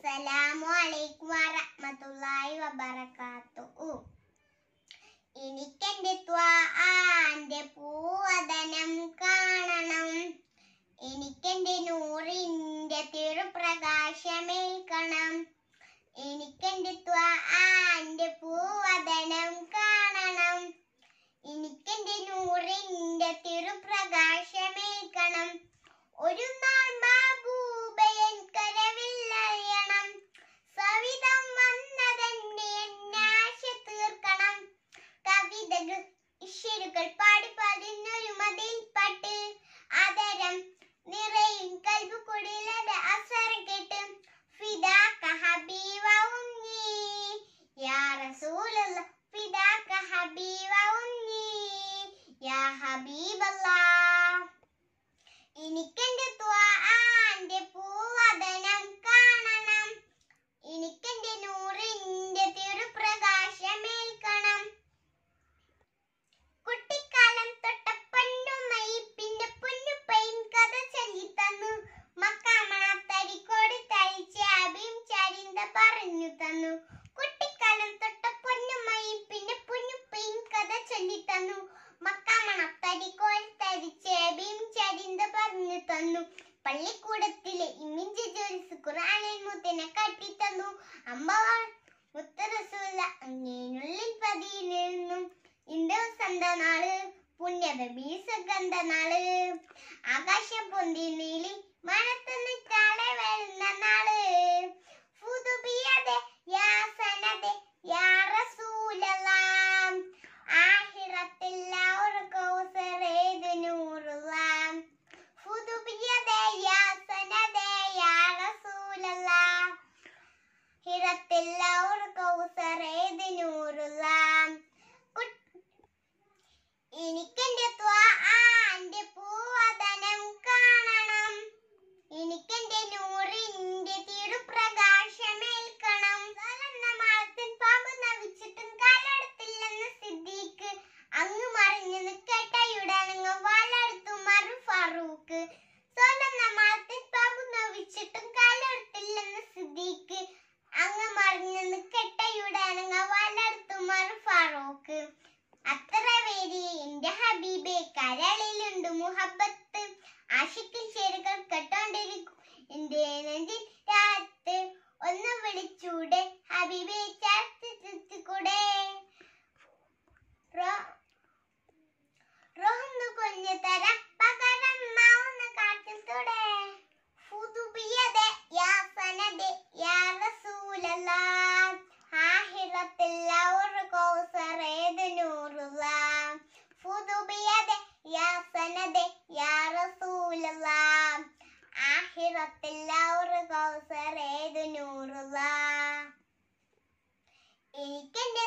അസ്സലാമു അലൈക്കും വറഹ്മത്തുള്ളാഹി വബറകാതുഹു എനിക്കെന്റെ ത്വാന്റെ പൂവദനം കാണണം എനിക്കെന്റെ നൂറിന്റെ തിരുപ്രകാശമേൽക്കണം എനിക്കെന്റെ ത്വാന്റെ പൂവദനം ചൊല്ലിത്തന്നു മക്ക മക്കാമണത്തരിക്കോൽ തരിച്ച് ഭീംചരിന്ത പറഞ്ഞു തന്നു പള്ളിക്കൂടത്തിലെ ഇമ്മിഞ്ചി ജോലിസ് ഖുറാനിൽ മുത്തിനെ കട്ടി തന്നു അമ്പവാൾ മുത്തറസൂല അങ്ങേനുള്ളിൽ പതിയിലിരുന്നു ഇന്ത്യ സന്ത നാള് പുണ്യത ബീസഗന്ധ നാള് ആകാശം പൊന്തി നീലി എന്റെ ഹബീബെ കരളിലുണ്ട് മുഹബത്ത് ആഷിക്കിൽ ചേരുകൾ കെട്ടോണ്ടിരിക്കും എന്റെ നെഞ്ചിൽ ഹിറത്തില്ലാറ് കൗസർ ഏത് നൂറുള്ള എനിക്കെന്റെ